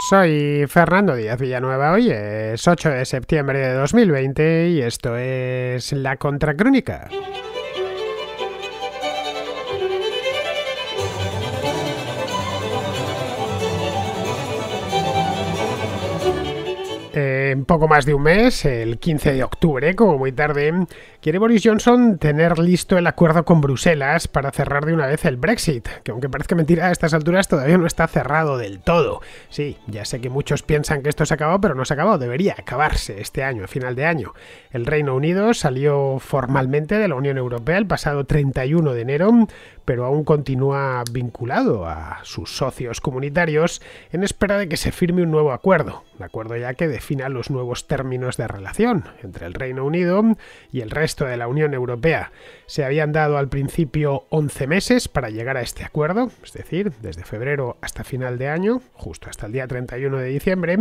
Soy Fernando Díaz Villanueva, hoy es 8 de septiembre de 2020 y esto es La Contracrónica. En poco más de un mes, el 15 de octubre, como muy tarde, Quiere Boris Johnson tener listo el acuerdo con Bruselas para cerrar de una vez el Brexit, que aunque parezca mentira a estas alturas todavía no está cerrado del todo. Sí, ya sé que muchos piensan que esto se acabó, pero no se acabó, debería acabarse este año, a final de año. El Reino Unido salió formalmente de la Unión Europea el pasado 31 de enero, pero aún continúa vinculado a sus socios comunitarios en espera de que se firme un nuevo acuerdo, un acuerdo ya que defina los nuevos términos de relación entre el Reino Unido y el resto de la Unión Europea. Se habían dado al principio 11 meses para llegar a este acuerdo, es decir, desde febrero hasta final de año, justo hasta el día 31 de diciembre,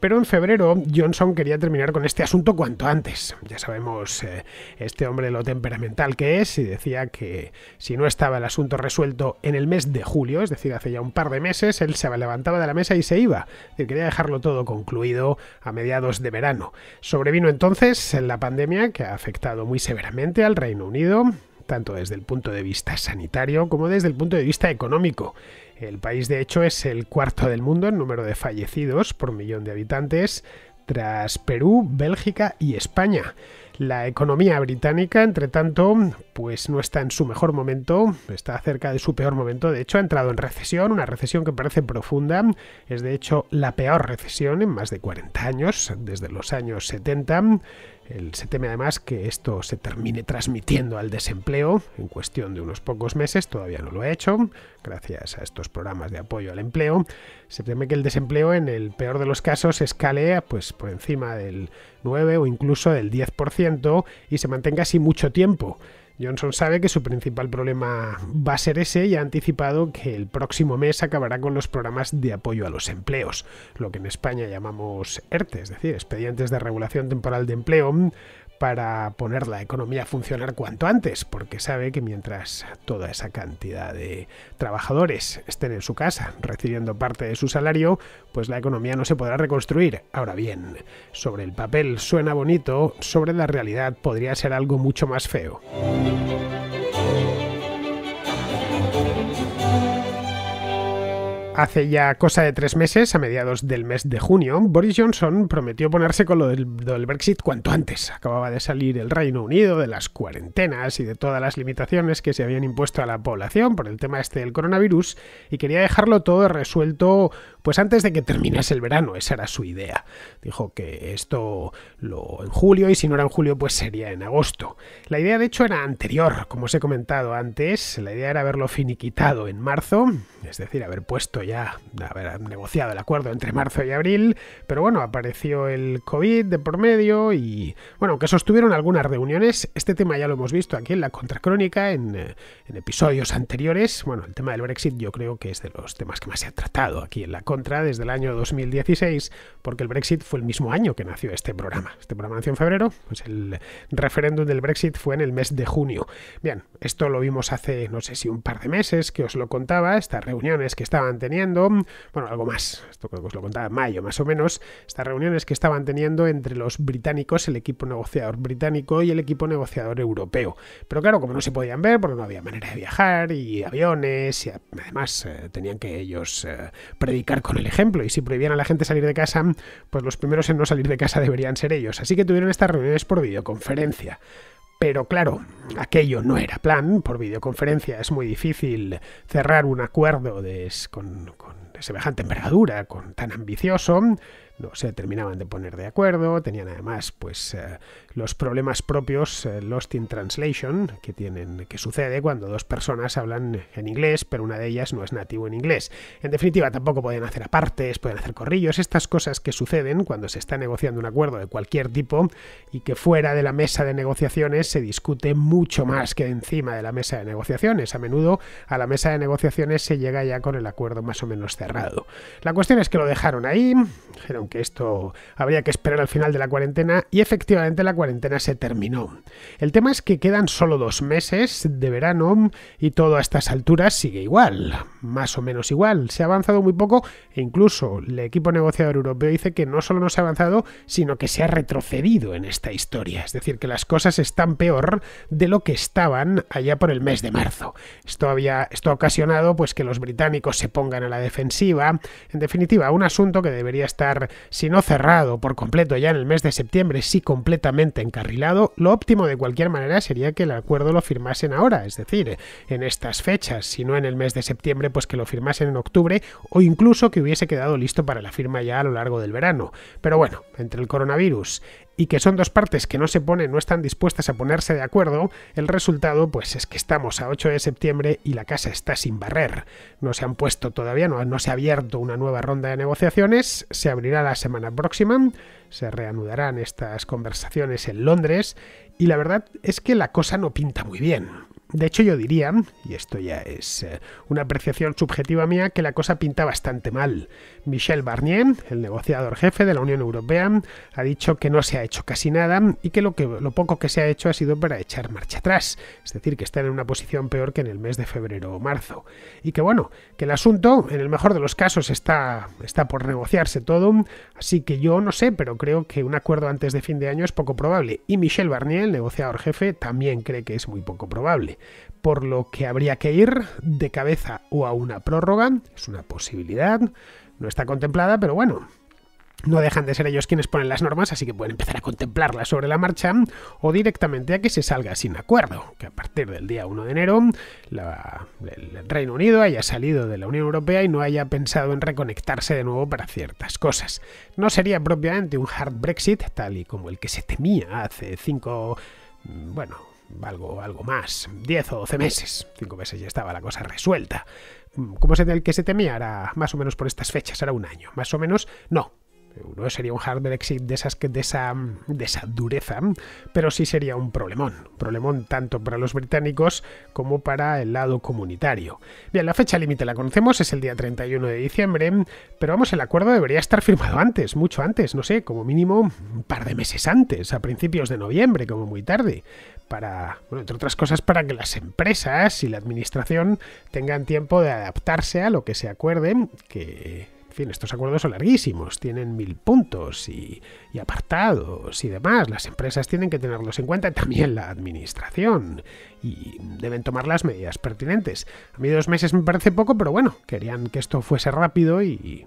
pero en febrero Johnson quería terminar con este asunto cuanto antes. Ya sabemos eh, este hombre lo temperamental que es y decía que si no estaba el asunto resuelto en el mes de julio, es decir, hace ya un par de meses, él se levantaba de la mesa y se iba. quería dejarlo todo concluido a mediados de verano. Sobrevino entonces la pandemia que ha afectado muy severamente al Reino Unido, tanto desde el punto de vista sanitario como desde el punto de vista económico. El país de hecho es el cuarto del mundo en número de fallecidos por millón de habitantes, tras Perú, Bélgica y España. La economía británica, entre tanto, pues no está en su mejor momento, está cerca de su peor momento. De hecho, ha entrado en recesión, una recesión que parece profunda. Es de hecho la peor recesión en más de 40 años, desde los años 70 se teme además que esto se termine transmitiendo al desempleo en cuestión de unos pocos meses, todavía no lo ha he hecho, gracias a estos programas de apoyo al empleo. Se teme que el desempleo en el peor de los casos escale pues, por encima del 9 o incluso del 10% y se mantenga así mucho tiempo. Johnson sabe que su principal problema va a ser ese y ha anticipado que el próximo mes acabará con los programas de apoyo a los empleos, lo que en España llamamos ERTE, e es decir, expedientes de regulación temporal de empleo, para poner la economía a funcionar cuanto antes, porque sabe que mientras toda esa cantidad de trabajadores estén en su casa recibiendo parte de su salario, pues la economía no se podrá reconstruir. Ahora bien, sobre el papel suena bonito, sobre la realidad podría ser algo mucho más feo. Hace ya cosa de tres meses, a mediados del mes de junio, Boris Johnson prometió ponerse con lo del, Brexit cuanto antes. Acababa de salir el Reino Unido de las cuarentenas y de todas las limitaciones que se habían impuesto a la población por el tema este del coronavirus y quería dejarlo todo resuelto pues antes de que terminase el verano, esa era su idea. Dijo que esto lo en julio y si no era en julio, pues sería en agosto. La idea de hecho era anterior, como os he comentado antes, la idea era haberlo finiquitado en marzo, es decir, haber puesto ya, haber negociado el acuerdo entre marzo y abril, pero bueno, apareció el COVID de por medio y bueno, aunque sostuvieron algunas reuniones, este tema ya lo hemos visto aquí en la contracrónica, en, eh, en episodios anteriores, bueno, el tema del Brexit yo creo que es de los temas que más se ha tratado aquí en la contra desde el año 2016, porque el Brexit fue el mismo año que nació este programa. Este programa nació en febrero, pues el referéndum del Brexit fue en el mes de junio. Bien, esto lo vimos hace, no sé si un par de meses, que os lo contaba, estas reuniones que estaban teniendo, bueno, algo más, esto que os lo contaba en mayo más o menos, estas reuniones que estaban teniendo entre los británicos, el equipo negociador británico y el equipo negociador europeo. Pero claro, como no se podían ver, porque no había manera de viajar y aviones, y además eh, tenían que ellos eh, predicar con el ejemplo. Y si prohibían a la gente salir de casa, pues los primeros en no salir de casa deberían ser ellos. Así que tuvieron estas reuniones por videoconferencia. Pero claro, aquello no era plan, por videoconferencia es muy difícil cerrar un acuerdo de, con, semejante envergadura, con tan ambicioso no se terminaban de poner de acuerdo, tenían además pues eh, los problemas propios eh, lost in translation que tienen que sucede cuando dos personas hablan en inglés, pero una de ellas no es nativo en inglés. En definitiva, tampoco pueden hacer apartes, pueden hacer corrillos, estas cosas que suceden cuando se está negociando un acuerdo de cualquier tipo y que fuera de la mesa de negociaciones se discute mucho más que encima de la mesa de negociaciones. A menudo a la mesa de negociaciones se llega ya con el acuerdo más o menos cerrado. La cuestión es que lo dejaron ahí, que esto habría que esperar al final de la cuarentena, y efectivamente la cuarentena se terminó. El tema es que quedan solo dos meses de verano y todo a estas alturas sigue igual, más o menos igual, se ha avanzado muy poco e incluso el equipo negociador europeo dice que no solo no se ha avanzado, sino que se ha retrocedido en esta historia, es decir, que las cosas están peor de lo que estaban allá por el mes de marzo. Esto, había, esto ha ocasionado pues, que los británicos se pongan a la defensiva, en definitiva, un asunto que debería estar si no cerrado por completo ya en el mes de septiembre, sí completamente encarrilado, lo óptimo de cualquier manera sería que el acuerdo lo firmasen ahora, es decir, en estas fechas, si no en el mes de septiembre, pues que lo firmasen en octubre o incluso que hubiese quedado listo para la firma ya a lo largo del verano. Pero bueno, entre el coronavirus, y que son dos partes que no se ponen, no están dispuestas a ponerse de acuerdo, el resultado pues es que estamos a 8 de septiembre y la casa está sin barrer. No se han puesto todavía, no, no se ha abierto una nueva ronda de negociaciones, se abrirá la semana próxima, se reanudarán estas conversaciones en Londres y la verdad es que la cosa no pinta muy bien. De hecho, yo diría, y esto ya es eh, una apreciación subjetiva mía, que la cosa pinta bastante mal. Michel Barnier, el negociador jefe de la Unión Europea, ha dicho que no se ha hecho casi nada y que lo, poco que se ha hecho ha sido para echar marcha atrás. Es decir, que está en una posición peor que en el mes de febrero o marzo. Y que bueno, que el asunto, en el mejor de los casos, está, está por negociarse todo. Así que yo no sé, pero creo que un acuerdo antes de fin de año es poco probable. Y Michel Barnier, el negociador jefe, también cree que es muy poco probable por lo que habría que ir de cabeza o a una prórroga, es una posibilidad, no está contemplada, pero bueno, no dejan de ser ellos quienes ponen las normas, así que pueden empezar a contemplarlas sobre la marcha o directamente a que se salga sin acuerdo, que a partir del día 1 de enero el Reino Unido haya salido de la Unión Europea y no haya pensado en reconectarse de nuevo para ciertas cosas. No sería propiamente un hard Brexit tal y como el que se temía hace cinco... Mm, bueno, algo, algo más, 10 o 12 meses, 5 meses ya estaba la cosa resuelta. Mm, como se el que se temía, era más o menos por estas fechas, era un año, más o menos, no, no sería un hard Brexit de, esas, de, esa, de dureza, pero sí sería un problemón. Un problemón tanto para los británicos como para el lado comunitario. Bien, la fecha límite la conocemos, es el día 31 de diciembre, pero vamos, el acuerdo debería estar firmado antes, mucho antes, no sé, como mínimo un par de meses antes, a principios de noviembre, como muy tarde, para, bueno, entre otras cosas, para que las empresas y la administración tengan tiempo de adaptarse a lo que se acuerde, que en fin, estos acuerdos son larguísimos, tienen mil puntos y, apartados y demás. Las empresas tienen que tenerlos en cuenta, también la administración, y deben tomar las medidas pertinentes. A mí dos meses me parece poco, pero bueno, querían que esto fuese rápido y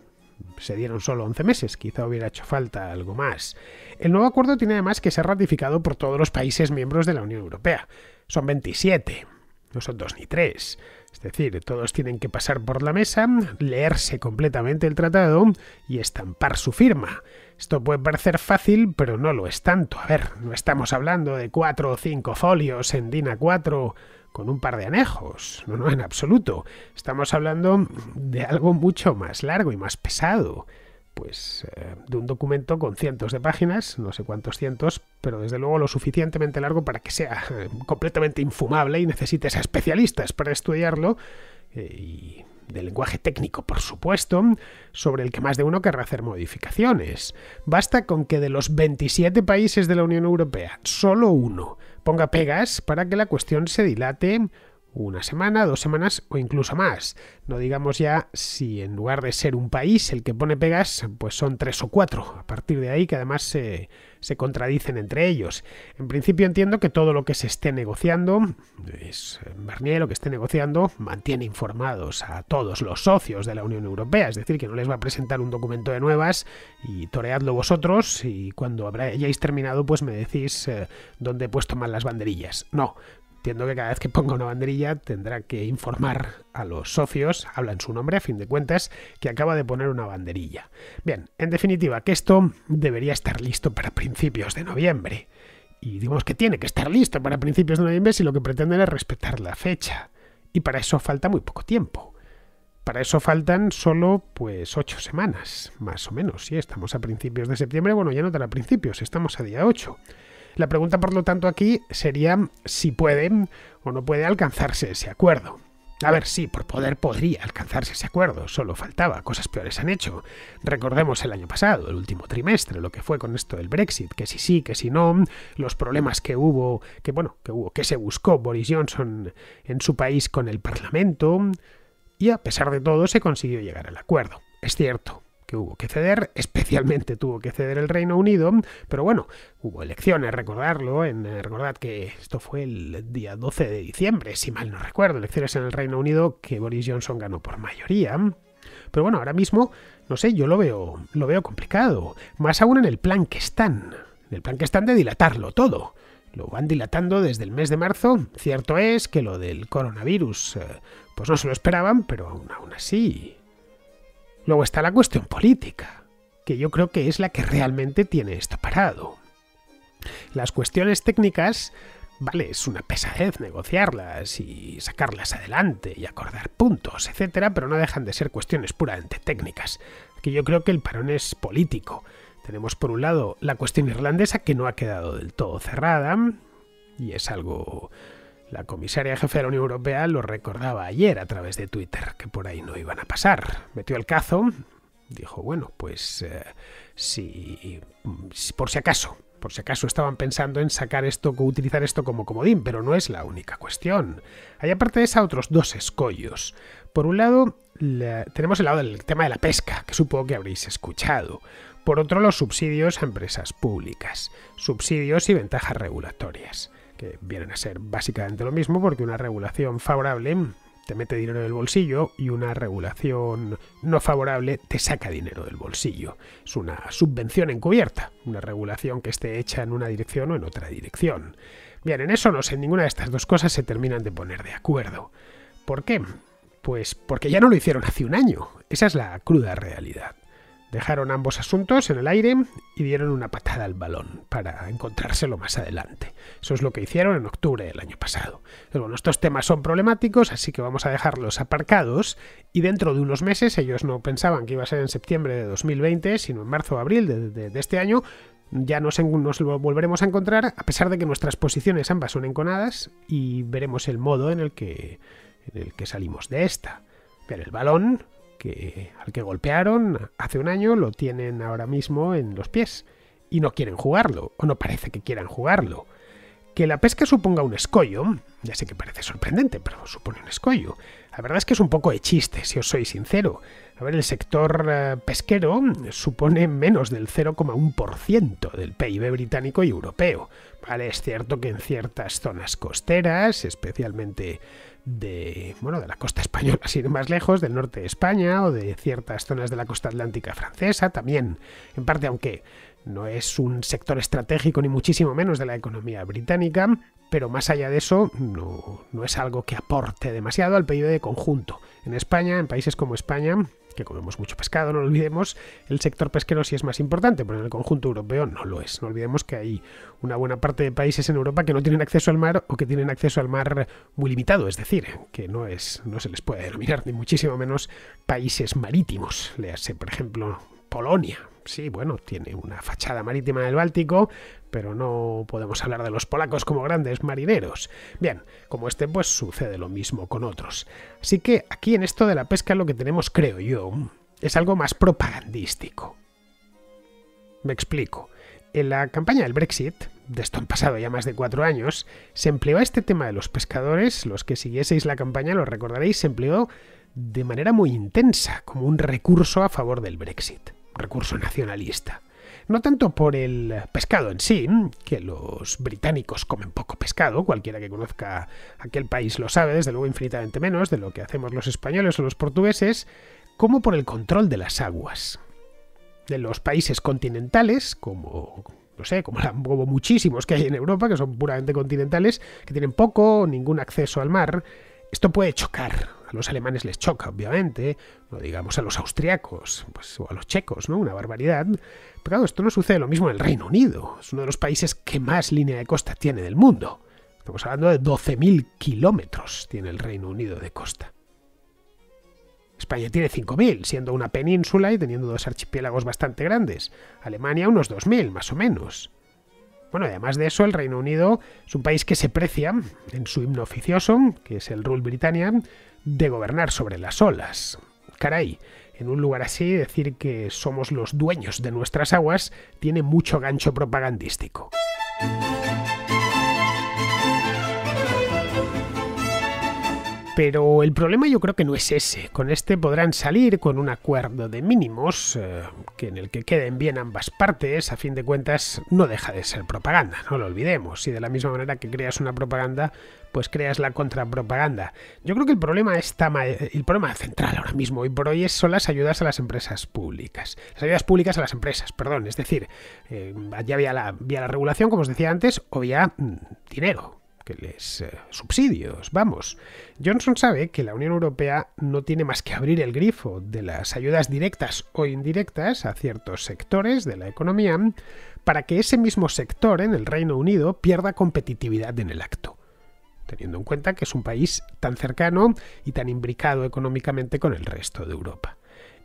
se dieron solo 11 meses, quizá hubiera hecho falta algo más. El nuevo acuerdo tiene además que ser ratificado por todos los países miembros de la Unión Europea. Son 27, no son dos ni tres. Es decir, todos tienen que pasar por la mesa, leerse completamente el tratado y estampar su firma. Esto puede parecer fácil, pero no lo es tanto. A ver, no estamos hablando de cuatro o cinco folios en Dina 4 con un par de anejos. No, no, en absoluto. Estamos hablando de algo mucho más largo y más pesado pues, eh, de un documento con cientos de páginas, no sé cuántos cientos, pero desde luego lo suficientemente largo para que sea eh, completamente infumable y necesites a especialistas para estudiarlo. Eh, y de lenguaje técnico, por supuesto, sobre el que más de uno querrá hacer modificaciones. Basta con que de los 27 países de la Unión Europea, solo uno ponga pegas para que la cuestión se dilate una semana, dos semanas o incluso más. No digamos ya si en lugar de ser un país el que pone pegas, pues son tres o cuatro. A partir de ahí que además se, contradicen entre ellos. En principio entiendo que todo lo que se esté negociando, es pues, Barnier lo que esté negociando, mantiene informados a todos los socios de la Unión Europea. Es decir, que no les va a presentar un documento de nuevas y toreadlo vosotros y cuando hayáis terminado pues me decís eh, dónde he puesto mal las banderillas. No, entiendo que cada vez que ponga una banderilla tendrá que informar a los socios, habla en su nombre a fin de cuentas, que acaba de poner una banderilla. Bien, en definitiva, que esto debería estar listo para principios de noviembre. Y digamos que tiene que estar listo para principios de noviembre si lo que pretenden es respetar la fecha. Y para eso falta muy poco tiempo. Para eso faltan solo pues ocho semanas, más o menos. Si estamos a principios de septiembre, bueno, ya no estará a principios, estamos a día 8. La pregunta, por lo tanto, aquí sería si pueden o no puede alcanzarse ese acuerdo. A ver, sí, por poder podría alcanzarse ese acuerdo, solo faltaba, cosas peores han hecho. Recordemos el año pasado, el último trimestre, lo que fue con esto del Brexit, que si sí, que si no, los problemas que hubo, que bueno, que hubo, que se buscó Boris Johnson en su país con el Parlamento, y a pesar de todo se consiguió llegar al acuerdo. Es cierto, que hubo que ceder, especialmente tuvo que ceder el Reino Unido, pero bueno, hubo elecciones, recordarlo, en, eh, recordad que esto fue el día 12 de diciembre, si mal no recuerdo, elecciones en el Reino Unido que Boris Johnson ganó por mayoría. Pero bueno, ahora mismo, no sé, yo lo veo, lo veo complicado, más aún en el plan que están, en el plan que están de dilatarlo todo lo van dilatando desde el mes de marzo. Cierto es que lo del coronavirus, eh, pues no se lo esperaban, pero aún, aún así, Luego está la cuestión política, que yo creo que es la que realmente tiene esto parado. Las cuestiones técnicas, vale, es una pesadez negociarlas y sacarlas adelante y acordar puntos, etcétera, pero no dejan de ser cuestiones puramente técnicas. que yo creo que el parón es político. Tenemos por un lado la cuestión irlandesa que no ha quedado del todo cerrada y es algo la comisaria jefe de la Unión Europea lo recordaba ayer a través de Twitter, que por ahí no iban a pasar. Metió el cazo, dijo, bueno, pues eh, si, por si acaso, por si acaso estaban pensando en sacar esto, utilizar esto como comodín, pero no es la única cuestión. Hay aparte de eso otros dos escollos. Por un lado, tenemos el lado del tema de la pesca, que supongo que habréis escuchado. Por otro, los subsidios a empresas públicas, subsidios y ventajas regulatorias vienen a ser básicamente lo mismo porque una regulación favorable te mete dinero en el bolsillo y una regulación no favorable te saca dinero del bolsillo. Es una subvención encubierta, una regulación que esté hecha en una dirección o en otra dirección. Bien, en eso no sé, en ninguna de estas dos cosas se terminan de poner de acuerdo. ¿Por qué? Pues porque ya no lo hicieron hace un año. Esa es la cruda realidad. Dejaron ambos asuntos en el aire y dieron una patada al balón para encontrárselo más adelante. Eso es lo que hicieron en octubre del año pasado. Pero bueno, estos temas son problemáticos, así que vamos a dejarlos aparcados y dentro de unos meses, ellos no pensaban que iba a ser en septiembre de 2020, sino en marzo o abril de, este año, ya nos, nos, volveremos a encontrar, a pesar de que nuestras posiciones ambas son enconadas y veremos el modo en el que, en el que salimos de esta. Pero el balón que al que golpearon hace un año lo tienen ahora mismo en los pies y no quieren jugarlo, o no parece que quieran jugarlo. Que la pesca suponga un escollo, ya sé que parece sorprendente, pero supone un escollo. La verdad es que es un poco de chiste, si os soy sincero. A ver, el sector eh, pesquero supone menos del 0,1% del PIB británico y europeo. Vale, es cierto que en ciertas zonas costeras, especialmente de, bueno, de la costa española, si no más lejos, del norte de España o de ciertas zonas de la costa atlántica francesa también, en parte aunque no es un sector estratégico ni muchísimo menos de la economía británica, pero más allá de eso no, no es algo que aporte demasiado al PIB de conjunto. En España, en países como España, que comemos mucho pescado, no lo olvidemos, el sector pesquero sí es más importante, pero en el conjunto europeo no lo es. No olvidemos que hay una buena parte de países en Europa que no tienen acceso al mar o que tienen acceso al mar muy limitado, es decir, que no, es, no se les puede denominar ni muchísimo menos países marítimos. Léase, por ejemplo, Polonia, sí, bueno, tiene una fachada marítima del Báltico, pero no podemos hablar de los polacos como grandes marineros. Bien, como este, pues sucede lo mismo con otros. Así que aquí en esto de la pesca lo que tenemos, creo yo, es algo más propagandístico. Me explico. En la campaña del Brexit, de esto han pasado ya más de cuatro años, se empleó este tema de los pescadores, los que siguieseis la campaña lo recordaréis, se empleó de manera muy intensa como un recurso a favor del Brexit recurso nacionalista. No tanto por el pescado en sí, mm, que los británicos comen poco pescado, cualquiera que conozca aquel país lo sabe, desde luego infinitamente menos de lo que hacemos los españoles o los portugueses, como por el control de las aguas. De los países continentales, como no sé, como, la, muchísimos que hay en Europa, que son puramente continentales, que tienen poco o ningún acceso al mar, esto puede chocar los alemanes les choca, obviamente, no digamos a los austriacos pues, o a los checos, ¿no? Una barbaridad. Pero claro, esto no sucede lo mismo en el Reino Unido. Es uno de los países que más línea de costa tiene del mundo. Estamos hablando de 12.000 kilómetros tiene el Reino Unido de costa. España tiene 5.000, siendo una península y teniendo dos archipiélagos bastante grandes. Alemania unos 2.000, más o menos. Bueno, además de eso, el Reino Unido es un país que se precia, en su himno oficioso, que es el Rule Britannia, de gobernar sobre las olas. Caray, en un lugar así decir que somos los dueños de nuestras aguas tiene mucho gancho propagandístico. Pero el problema yo creo que no es ese. Con este podrán salir con un acuerdo de mínimos eh, que en el que queden bien ambas partes. A fin de cuentas, no deja de ser propaganda, no lo olvidemos. Y de la misma manera que creas una propaganda, pues creas la contrapropaganda. Yo creo que el problema está el problema central ahora mismo y por hoy son las ayudas a las empresas públicas. Las ayudas públicas a las empresas, perdón. Es decir, eh, ya había la, vía la regulación, como os decía antes, o vía mm, dinero que les eh, subsidios. Vamos, Johnson sabe que la Unión Europea no tiene más que abrir el grifo de las ayudas directas o indirectas a ciertos sectores de la economía para que ese mismo sector en el Reino Unido pierda competitividad en el acto teniendo en cuenta que es un país tan cercano y tan imbricado económicamente con el resto de Europa.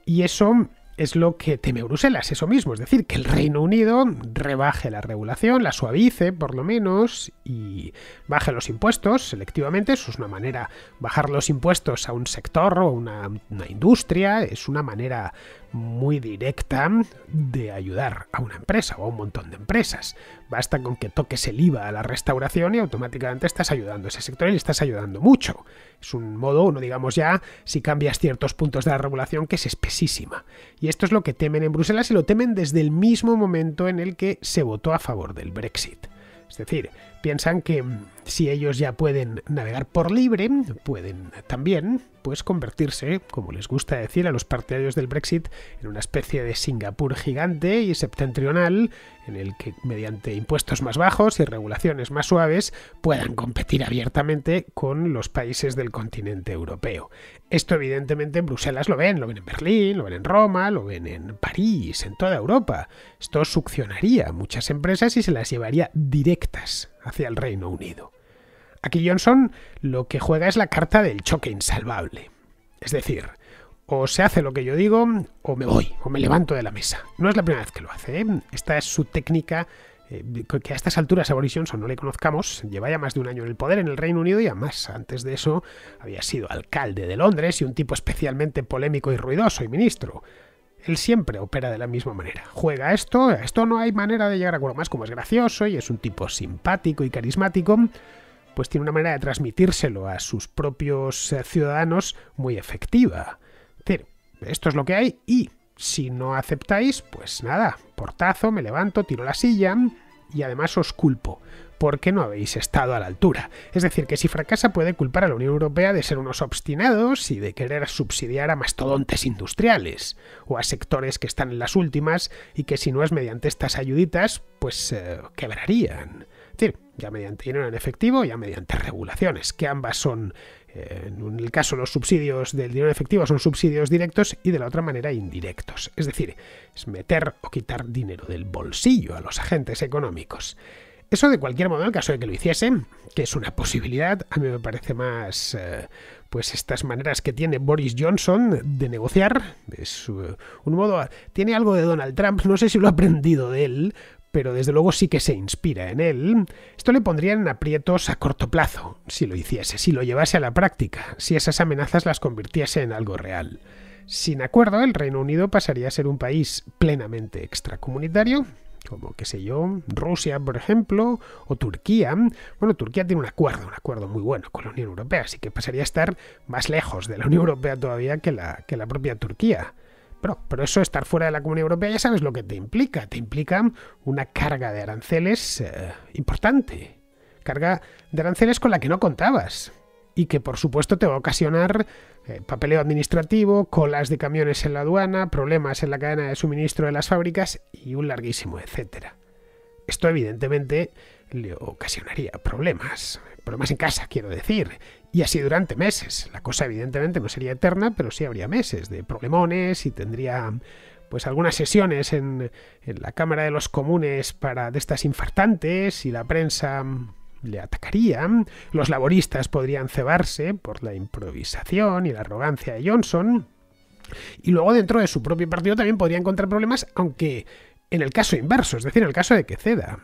Y eso es lo que teme Bruselas, eso mismo, es decir, que el Reino Unido rebaje la regulación, la suavice por lo menos y baje los impuestos selectivamente, eso es una manera, bajar los impuestos a un sector o una, una industria, es una manera muy directa de ayudar a una empresa o a un montón de empresas. Basta con que toques el IVA a la restauración y automáticamente estás ayudando a ese sector y le estás ayudando mucho. Es un modo, no digamos ya, si cambias ciertos puntos de la regulación que es espesísima. Y esto es lo que temen en Bruselas y lo temen desde el mismo momento en el que se votó a favor del Brexit. Es decir, piensan que si ellos ya pueden navegar por libre, pueden también pues convertirse, como les gusta decir a los partidarios del Brexit, en una especie de Singapur gigante y septentrional en el que mediante impuestos más bajos y regulaciones más suaves puedan competir abiertamente con los países del continente europeo. Esto evidentemente en Bruselas lo ven, lo ven en Berlín, lo ven en Roma, lo ven en París, en toda Europa. Esto succionaría a muchas empresas y se las llevaría directas hacia el Reino Unido. Aquí Johnson lo que juega es la carta del choque insalvable. Es decir, o se hace lo que yo digo, o me voy, o me levanto de la mesa. No es la primera vez que lo hace. ¿eh? Esta es su técnica eh, que a estas alturas a Boris Johnson no le conozcamos. Lleva ya más de un año en el poder en el Reino Unido y además antes de eso había sido alcalde de Londres y un tipo especialmente polémico y ruidoso y ministro él siempre opera de la misma manera. Juega esto, esto no hay manera de llegar a acuerdo. Más como es gracioso y es un tipo simpático y carismático, pues tiene una manera de transmitírselo a sus propios eh, ciudadanos muy efectiva. Es esto es lo que hay y si no aceptáis, pues nada, portazo, me levanto, tiro la silla y además os culpo porque no habéis estado a la altura. Es decir, que si fracasa puede culpar a la Unión Europea de ser unos obstinados y de querer subsidiar a mastodontes industriales o a sectores que están en las últimas y que si no es mediante estas ayuditas, pues eh, quebrarían. Es decir, ya mediante dinero en efectivo, ya mediante regulaciones, que ambas son, eh, en el caso los subsidios del dinero en efectivo son subsidios directos y de la otra manera indirectos. Es decir, es meter o quitar dinero del bolsillo a los agentes económicos. Eso de cualquier modo, en caso de que lo hiciese, que es una posibilidad, a mí me parece más eh, pues estas maneras que tiene Boris Johnson de negociar. Es eh, un modo. Tiene algo de Donald Trump, no sé si lo ha aprendido de él, pero desde luego sí que se inspira en él. Esto le pondría en aprietos a corto plazo, si lo hiciese, si lo llevase a la práctica, si esas amenazas las convirtiese en algo real. Sin acuerdo, el Reino Unido pasaría a ser un país plenamente extracomunitario, como qué sé yo, Rusia, por ejemplo, o Turquía. Bueno, Turquía tiene un acuerdo, un acuerdo muy bueno con la Unión Europea, así que pasaría a estar más lejos de la Unión Europea todavía que la, que la propia Turquía. Pero, pero eso, estar fuera de la Comunidad Europea, ya sabes lo que te implica. Te implica una carga de aranceles eh, importante. Carga de aranceles con la que no contabas y que por supuesto te va a ocasionar eh, papeleo administrativo, colas de camiones en la aduana, problemas en la cadena de suministro de las fábricas y un larguísimo etcétera. Esto evidentemente le ocasionaría problemas, problemas en casa, quiero decir, y así durante meses. La cosa evidentemente no sería eterna, pero sí habría meses de problemones y tendría pues algunas sesiones en, en la Cámara de los Comunes para de estas infartantes y la prensa mm, le atacarían, los laboristas podrían cebarse por la improvisación y la arrogancia de Johnson, y luego dentro de su propio partido también podría encontrar problemas, aunque en el caso inverso, es decir, en el caso de que ceda.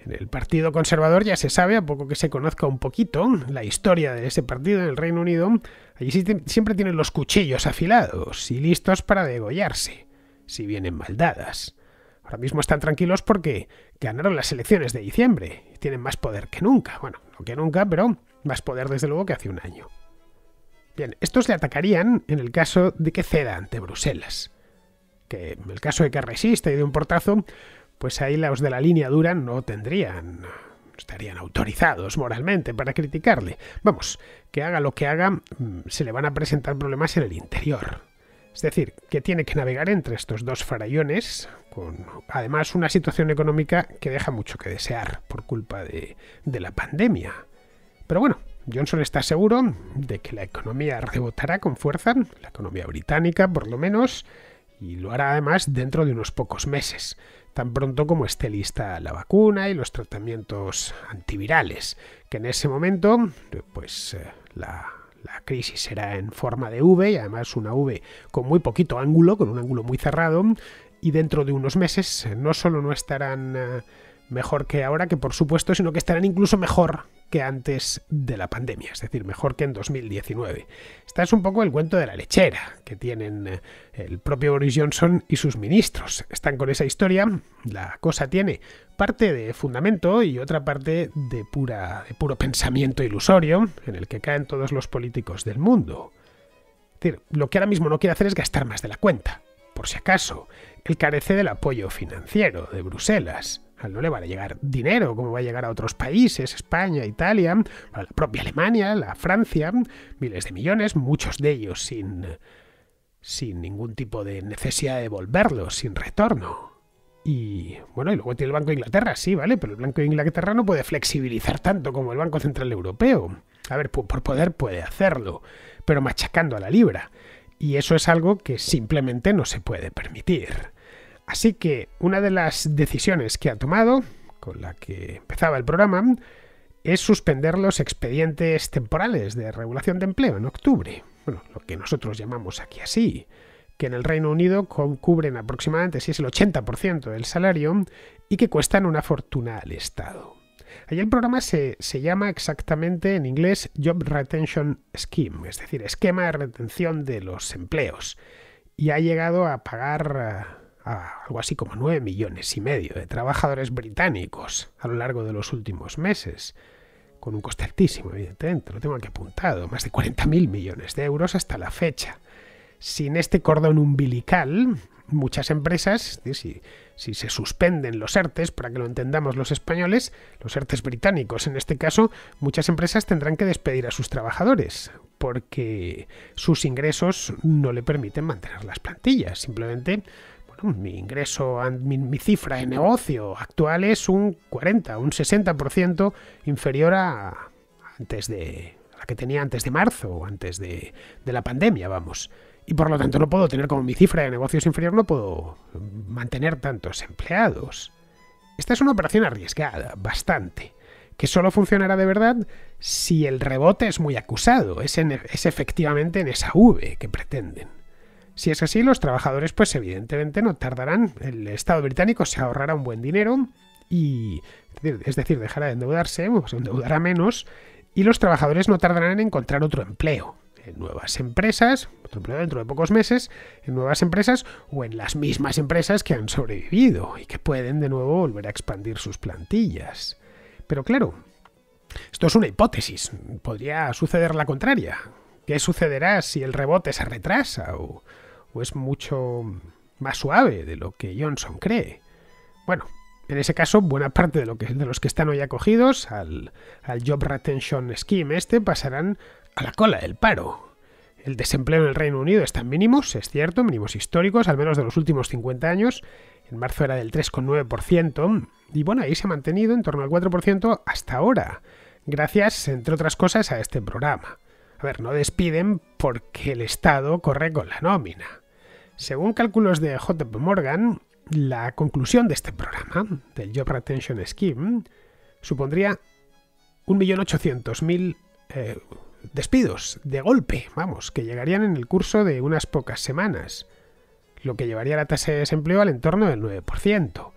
En el Partido Conservador ya se sabe, a poco que se conozca un poquito la historia de ese partido en el Reino Unido, allí siempre tienen los cuchillos afilados y listos para degollarse, si vienen maldadas. Ahora mismo están tranquilos porque ganaron las elecciones de diciembre. Y tienen más poder que nunca. Bueno, no que nunca, pero más poder desde luego que hace un año. Bien, estos le atacarían en el caso de que ceda ante Bruselas. Que en el caso de que resista y de un portazo, pues ahí los de la línea dura no tendrían estarían autorizados moralmente para criticarle. Vamos, que haga lo que haga, mm, se le van a presentar problemas en el interior. Es decir, que tiene que navegar entre estos dos farallones, con además una situación económica que deja mucho que desear por culpa de, la pandemia. Pero bueno, Johnson está seguro de que la economía rebotará con fuerza, la economía británica por lo menos, y lo hará además dentro de unos pocos meses, tan pronto como esté lista la vacuna y los tratamientos antivirales, que en ese momento pues eh, la la crisis será en forma de V y además una V con muy poquito ángulo, con un ángulo muy cerrado. Y dentro de unos meses eh, no solo no estarán... Eh, mejor que ahora, que por supuesto, sino que estarán incluso mejor que antes de la pandemia, es decir, mejor que en 2019. Este es un poco el cuento de la lechera que tienen eh, el propio Boris Johnson y sus ministros. Están con esa historia, la cosa tiene parte de fundamento y otra parte de, pura, de puro pensamiento ilusorio en el que caen todos los políticos del mundo. decir, lo que ahora mismo no quiere hacer es gastar más de la cuenta, por si acaso. Él carece del apoyo financiero de Bruselas no le va a llegar dinero, como va a llegar a otros países, España, Italia, la propia Alemania, la Francia, miles de millones, muchos de ellos sin, sin ningún tipo de necesidad de devolverlos, sin retorno. Y bueno, y luego tiene el Banco de Inglaterra, sí, ¿vale? Pero el Banco de Inglaterra no puede flexibilizar tanto como el Banco Central Europeo. A ver, por poder puede hacerlo, pero machacando a la libra. Y eso es algo que simplemente no se puede permitir. Así que una de las decisiones que ha tomado, con la que empezaba el programa, es suspender los expedientes temporales de regulación de empleo en octubre. Bueno, lo que nosotros llamamos aquí así, que en el Reino Unido cubren aproximadamente, si es el 80% del salario, y que cuestan una fortuna al Estado. Allí el programa se, se, llama exactamente en inglés Job Retention Scheme, es decir, esquema de retención de los empleos, y ha llegado a pagar a algo así como 9 millones y medio de trabajadores británicos a lo largo de los últimos meses, con un coste altísimo, evidentemente, lo tengo aquí apuntado, más de 40.000 millones de euros hasta la fecha. Sin este cordón umbilical, muchas empresas, si, se suspenden los artes, para que lo entendamos los españoles, los artes británicos en este caso, muchas empresas tendrán que despedir a sus trabajadores porque sus ingresos no le permiten mantener las plantillas, simplemente mi ingreso, mi, cifra de negocio actual es un 40, un 60% inferior a antes de la que tenía antes de marzo o antes de, la pandemia, vamos. Y por lo tanto no puedo tener como mi cifra de negocios inferior, no puedo mantener tantos empleados. Esta es una operación arriesgada, bastante, que solo funcionará de verdad si el rebote es muy acusado, es efectivamente en esa V que pretenden. Si es así, los trabajadores pues evidentemente no tardarán, el Estado británico se ahorrará un buen dinero y es decir, dejará de endeudarse, o se endeudará menos y los trabajadores no tardarán en encontrar otro empleo en nuevas empresas, otro empleo dentro de pocos meses, en nuevas empresas o en las mismas empresas que han sobrevivido y que pueden de nuevo volver a expandir sus plantillas. Pero claro, esto es una hipótesis, podría suceder la contraria. ¿Qué sucederá si el rebote se retrasa o es mucho más suave de lo que Johnson cree. Bueno, en ese caso, buena parte de, lo que, de los que están hoy acogidos al, al Job Retention Scheme este pasarán a la cola del paro. El desempleo en el Reino Unido está en mínimos, es cierto, mínimos históricos, al menos de los últimos 50 años. En marzo era del 3,9%, y bueno, ahí se ha mantenido en torno al 4% hasta ahora, gracias, entre otras cosas, a este programa. A ver, no despiden porque el Estado corre con la nómina. Según cálculos de JP Morgan, la conclusión de este programa, del Job Retention Scheme, supondría 1.800.000 eh, despidos de golpe, vamos, que llegarían en el curso de unas pocas semanas, lo que llevaría la tasa de desempleo al entorno del 9%.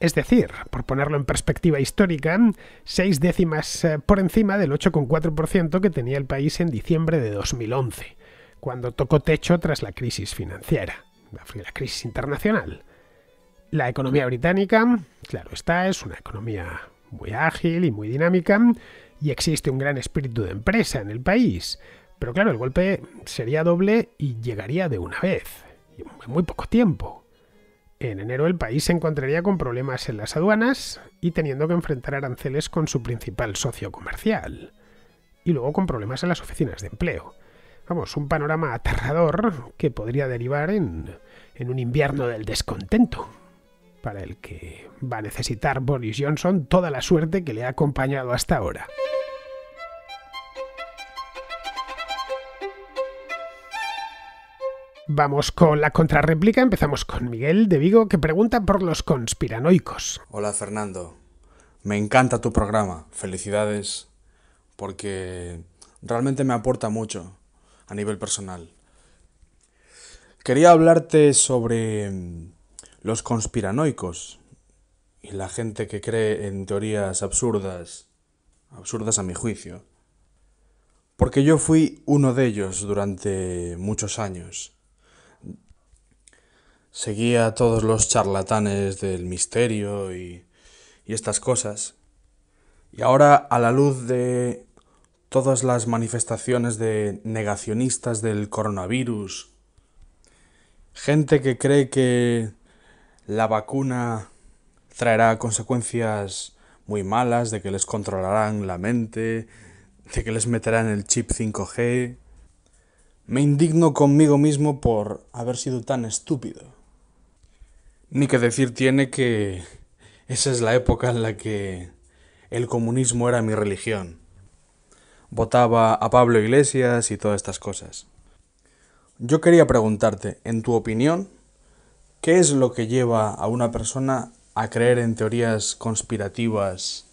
Es decir, por ponerlo en perspectiva histórica, seis décimas eh, por encima del 8,4% que tenía el país en diciembre de 2011 cuando tocó techo tras la crisis financiera, la crisis internacional. La economía británica, claro está, es una economía muy ágil y muy dinámica, y existe un gran espíritu de empresa en el país. Pero claro, el golpe sería doble y llegaría de una vez, en muy poco tiempo. En enero el país se encontraría con problemas en las aduanas y teniendo que enfrentar aranceles con su principal socio comercial. Y luego con problemas en las oficinas de empleo vamos, un panorama aterrador que podría derivar en, en un invierno del descontento, para el que va a necesitar Boris Johnson toda la suerte que le ha acompañado hasta ahora. Vamos con la contrarréplica, empezamos con Miguel de Vigo que pregunta por los conspiranoicos. Hola Fernando, me encanta tu programa, felicidades, porque realmente me aporta mucho a nivel personal. Quería hablarte sobre mm, los conspiranoicos y la gente que cree en teorías absurdas, absurdas a mi juicio. Porque yo fui uno de ellos durante muchos años. Seguía a todos los charlatanes del misterio y, y estas cosas. Y ahora, a la luz de todas las manifestaciones de negacionistas del coronavirus, gente que cree que la vacuna traerá consecuencias muy malas, de que les controlarán la mente, de que les meterán el chip 5G. Me indigno conmigo mismo por haber sido tan estúpido. Ni que decir tiene que esa es la época en la que el comunismo era mi religión votaba a Pablo Iglesias y todas estas cosas. Yo quería preguntarte, en tu opinión, ¿qué es lo que lleva a una persona a creer en teorías conspirativas,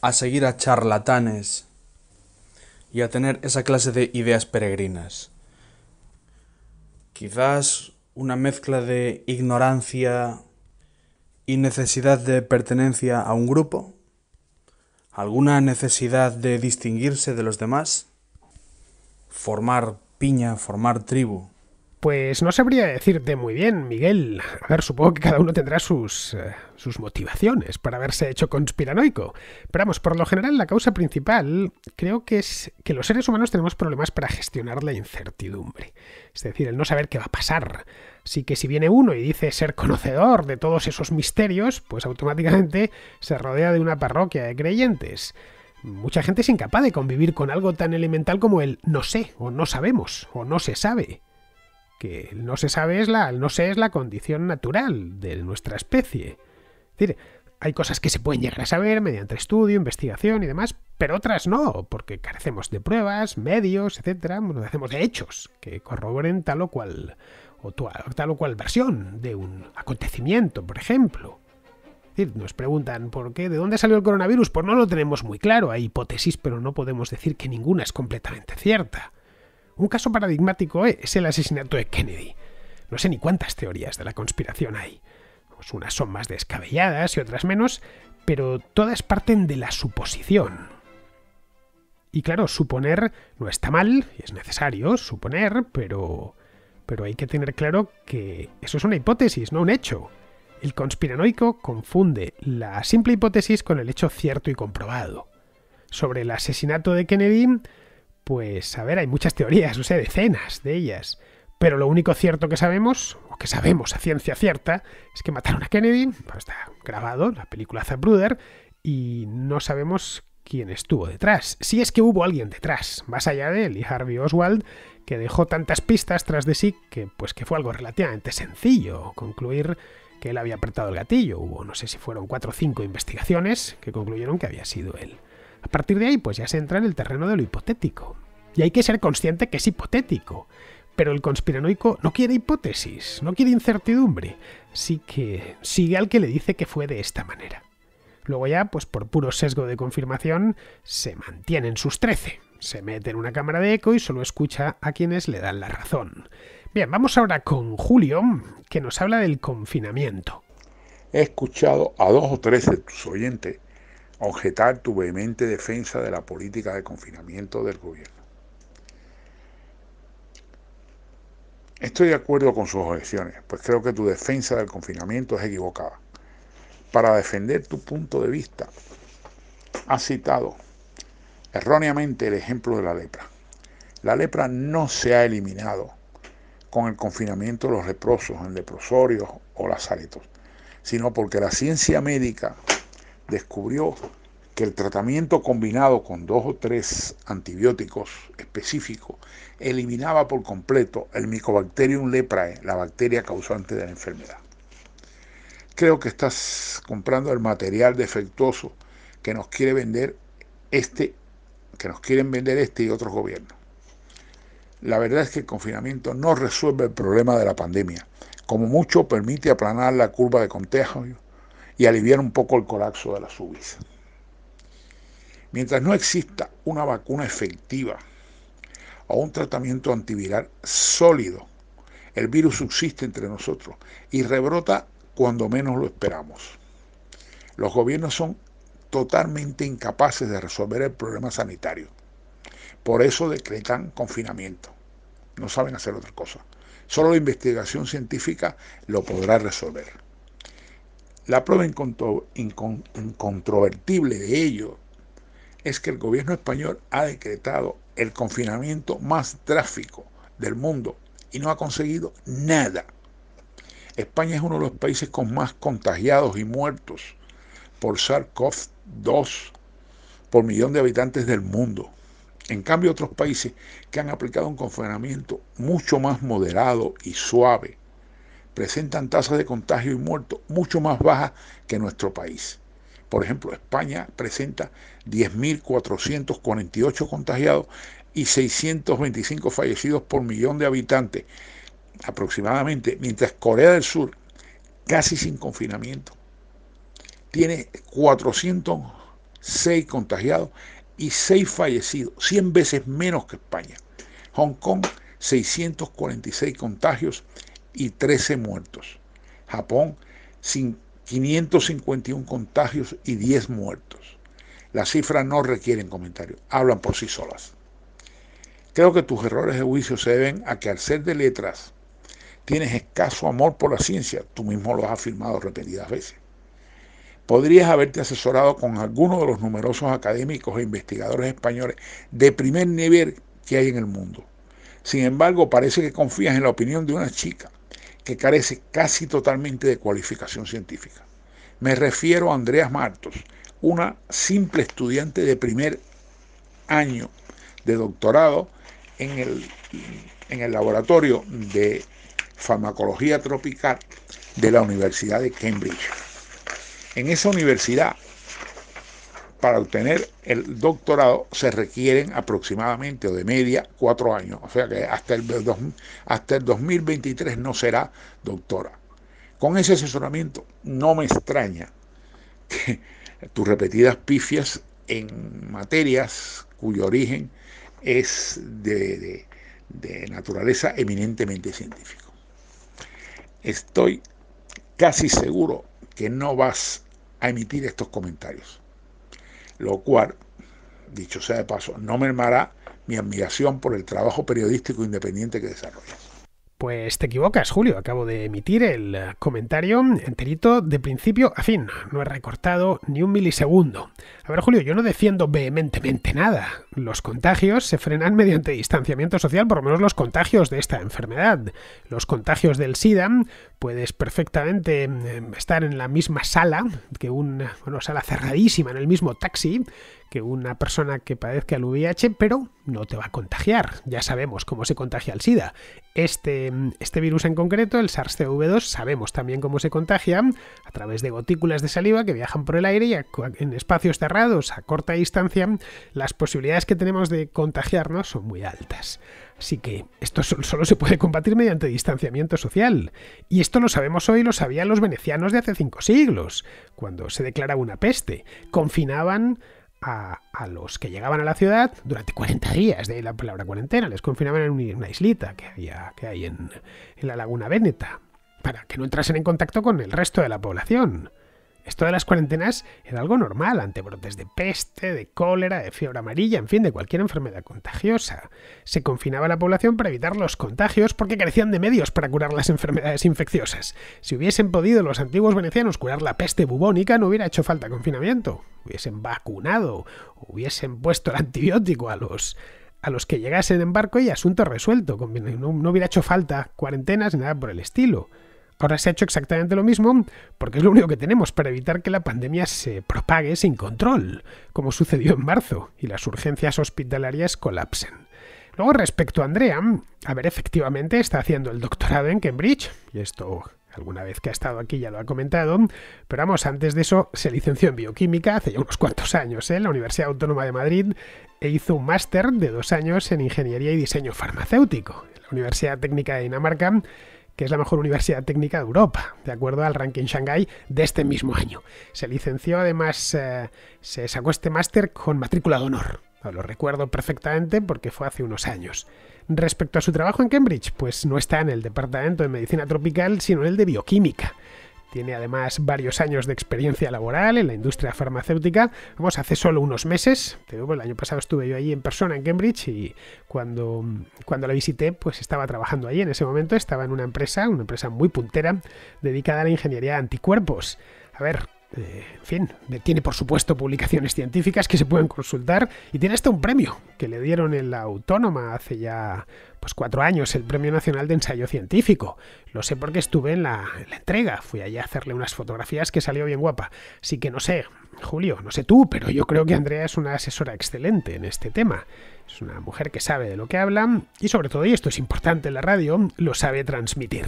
a seguir a charlatanes y a tener esa clase de ideas peregrinas? Quizás una mezcla de ignorancia y necesidad de pertenencia a un grupo. ¿Alguna necesidad de distinguirse de los demás? Formar piña, formar tribu, pues no sabría decirte muy bien, Miguel. A ver, supongo que cada uno tendrá eh, sus, motivaciones para haberse hecho conspiranoico. Pero vamos, por lo general la causa principal creo que es que los seres humanos tenemos problemas para gestionar la incertidumbre. Es decir, el no saber qué va a pasar. Así que si viene uno y dice ser conocedor de todos esos misterios, pues automáticamente se rodea de una parroquia de creyentes. Mucha gente es incapaz de convivir con algo tan elemental como el no sé, o no sabemos, o no se sabe que no se sabe es la, no es la condición natural de nuestra especie. Es decir, hay cosas que se pueden llegar a saber mediante estudio, investigación y demás, pero otras no, porque carecemos de pruebas, medios, etcétera, nos hacemos de hechos que corroboren tal o cual o tal o cual versión de un acontecimiento, por ejemplo. nos preguntan por qué, de dónde salió el coronavirus, pues no lo tenemos muy claro, hay hipótesis, pero no podemos decir que ninguna es completamente cierta. Un caso paradigmático e-, es el asesinato de Kennedy. No sé ni cuántas teorías de la conspiración hay. Pues unas son más descabelladas y otras menos, pero todas parten de la suposición. Y claro, suponer no está mal, es necesario suponer, pero pero hay que tener claro que eso es una hipótesis, no un hecho. El conspiranoico confunde la simple hipótesis con el hecho cierto y comprobado. Sobre el asesinato de Kennedy, pues a ver, hay muchas teorías, o sea, decenas de ellas. Pero lo único cierto que sabemos, o que sabemos a ciencia cierta, es que mataron a Kennedy, está grabado la película Zapruder, y no sabemos quién estuvo detrás. Si es que hubo alguien detrás, más allá de Lee Harvey Oswald, que dejó tantas pistas tras de sí que, pues, que fue algo relativamente sencillo concluir que él había apretado el gatillo. Hubo, no sé si fueron cuatro o cinco investigaciones que concluyeron que había sido él. A partir de ahí, pues ya se entra en el terreno de lo hipotético. Y hay que ser consciente que es hipotético. Pero el conspiranoico no quiere hipótesis, no quiere incertidumbre. Así que sigue al que le dice que fue de esta manera. Luego ya, pues por puro sesgo de confirmación, se mantienen sus trece. Se mete en una cámara de eco y solo escucha a quienes le dan la razón. Bien, vamos ahora con Julio, que nos habla del confinamiento. He escuchado a dos o tres de tus oyentes objetar tu vehemente defensa de la política de confinamiento del gobierno. Estoy de acuerdo con sus objeciones, pues creo que tu defensa del confinamiento es equivocada. Para defender tu punto de vista, has citado erróneamente el ejemplo de la lepra. La lepra no se ha eliminado con el confinamiento de los leprosos en leprosorios o aletos... sino porque la ciencia médica descubrió que el tratamiento combinado con dos o tres antibióticos específicos eliminaba por completo el Mycobacterium leprae, la bacteria causante de la enfermedad. Creo que estás comprando el material defectuoso que nos quiere vender este, que nos quieren vender este y otros gobiernos. La verdad es que el confinamiento no resuelve el problema de la pandemia. Como mucho permite aplanar la curva de contagio y aliviar un poco el colapso de la subida. Mientras no exista una vacuna efectiva o un tratamiento antiviral sólido, el virus subsiste entre nosotros y rebrota cuando menos lo esperamos. Los gobiernos son totalmente incapaces de resolver el problema sanitario. Por eso decretan confinamiento. No saben hacer otra cosa. Solo la investigación científica lo podrá resolver. La prueba incontrovertible de ello es que el gobierno español ha decretado el confinamiento más tráfico del mundo y no ha conseguido nada. España es uno de los países con más contagiados y muertos por SARS-CoV-2 por millón de habitantes del mundo. En cambio, otros países que han aplicado un confinamiento mucho más moderado y suave presentan tasas de contagio y muertos mucho más bajas que nuestro país. Por ejemplo, España presenta 10.448 contagiados y 625 fallecidos por millón de habitantes aproximadamente, mientras Corea del Sur, casi sin confinamiento, tiene 406 contagiados y 6 fallecidos, 100 veces menos que España. Hong Kong, 646 contagios y 13 muertos. Japón, 551 contagios y 10 muertos. Las cifras no requieren comentarios, hablan por sí solas. Creo que tus errores de juicio se deben a que al ser de letras tienes escaso amor por la ciencia, tú mismo lo has afirmado repetidas veces. Podrías haberte asesorado con alguno de los numerosos académicos e investigadores españoles de primer nivel que hay en el mundo. Sin embargo, parece que confías en la opinión de una chica, que carece casi totalmente de cualificación científica. Me refiero a Andreas Martos, una simple estudiante de primer año de doctorado en el, en el laboratorio de farmacología tropical de la Universidad de Cambridge. En esa universidad para obtener el doctorado se requieren aproximadamente o de media cuatro años. O sea que hasta el, hasta el 2023 no será doctora. Con ese asesoramiento no me extraña que tus repetidas pifias en materias cuyo origen es de, de naturaleza eminentemente científica. Estoy casi seguro que no vas a emitir estos comentarios lo cual, dicho sea de paso, no mermará mi admiración por el trabajo periodístico independiente que desarrolla. Pues te equivocas, Julio. Acabo de emitir el comentario enterito de principio a fin. No he recortado ni un milisegundo. A ver, Julio, yo no defiendo vehementemente nada. Los contagios se frenan mediante distanciamiento social, por lo menos los contagios de esta enfermedad. Los contagios del SIDA puedes perfectamente em, estar en la misma sala que una sala cerradísima, en el mismo taxi, que una persona que padezca el VIH, pero no te va a contagiar. Ya sabemos cómo se contagia el SIDA. Este, este virus en concreto, el SARS-CoV-2, sabemos también cómo se contagia a través de gotículas de saliva que viajan por el aire y en espacios cerrados a corta distancia. Las posibilidades que tenemos de contagiarnos son muy altas. Así que esto solo se puede combatir mediante distanciamiento social. Y esto lo sabemos hoy, lo sabían los venecianos de hace cinco siglos, cuando se declaraba una peste. Confinaban a, los que llegaban a la ciudad durante 40 días, de la palabra cuarentena, les confinaban en una islita que, que hay en, en la laguna Véneta, para que no entrasen en contacto con el resto de la población. Esto de las cuarentenas era algo normal ante brotes de peste, de cólera, de fiebre amarilla, en fin, de cualquier enfermedad contagiosa. Se confinaba la población para evitar los contagios porque carecían de medios para curar las enfermedades infecciosas. Si hubiesen podido los antiguos venecianos curar la peste bubónica, no hubiera hecho falta confinamiento. Hubiesen vacunado, hubiesen puesto el antibiótico a los a los que llegasen en barco y asunto resuelto. no hubiera hecho falta cuarentenas ni nada por el estilo. Ahora se ha hecho exactamente lo mismo porque es lo único que tenemos para evitar que la pandemia se propague sin control, como sucedió en marzo, y las urgencias hospitalarias colapsen. Luego, respecto a Andrea, a ver, efectivamente está haciendo el doctorado en Cambridge, y esto alguna vez que ha estado aquí ya lo ha comentado, pero vamos, antes de eso se licenció en bioquímica hace ya unos cuantos años ¿eh? en la Universidad Autónoma de Madrid e hizo un máster de dos años en ingeniería y diseño farmacéutico en la Universidad Técnica de Dinamarca que es la mejor universidad técnica de Europa, de acuerdo al ranking Shanghai de este mismo año. Se licenció, además, eh, se sacó este máster con matrícula de honor. Ah, lo recuerdo perfectamente porque fue hace unos años. Respecto a su trabajo en Cambridge, pues no está en el departamento de medicina tropical, sino en el de bioquímica. Tiene además varios años de experiencia laboral en la industria farmacéutica. Vamos, hace solo unos meses, el año pasado estuve yo allí en persona en Cambridge y cuando, cuando la visité, pues estaba trabajando allí. En ese momento estaba en una empresa, una empresa muy puntera, dedicada a la ingeniería de anticuerpos. A ver, eh, en fin, tiene por supuesto publicaciones científicas que se pueden consultar y tiene hasta un premio que le dieron en la Autónoma hace ya pues cuatro años, el Premio Nacional de Ensayo Científico. Lo sé porque estuve en la, entrega, fui allí a hacerle unas fotografías que salió bien guapa. Así que no sé, Julio, no sé tú, pero yo creo que Andrea es una asesora excelente en este tema. Es una mujer que sabe de lo que habla y sobre todo, y esto es importante en la radio, lo sabe transmitir.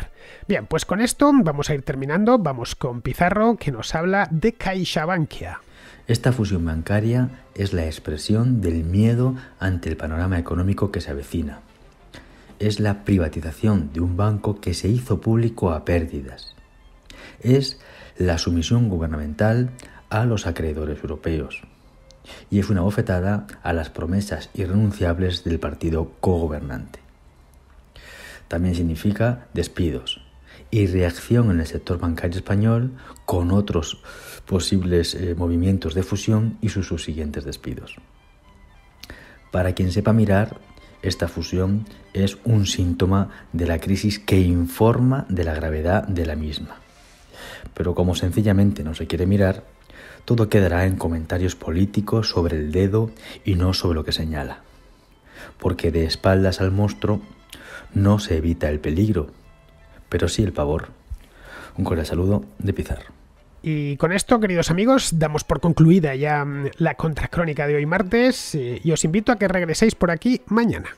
Bien, pues con esto vamos a ir terminando. Vamos con Pizarro que nos habla de CaixaBankia. Esta fusión bancaria es la expresión del miedo ante el panorama económico que se avecina. Es la privatización de un banco que se hizo público a pérdidas. Es la sumisión gubernamental a los acreedores europeos y es una bofetada a las promesas irrenunciables del partido cogobernante. También significa despidos y reacción en el sector bancario español con otros posibles eh, movimientos de fusión y sus subsiguientes despidos. Para quien sepa mirar, esta fusión es un síntoma de la crisis que informa de la gravedad de la misma. Pero como sencillamente no se quiere mirar, todo quedará en comentarios políticos sobre el dedo y no sobre lo que señala. Porque de espaldas al monstruo no se evita el peligro, pero sí el pavor. Un cordial saludo de Pizarro. Y con esto, queridos amigos, damos por concluida ya mm, la contracrónica de hoy martes eh, y os invito a que regreséis por aquí mañana.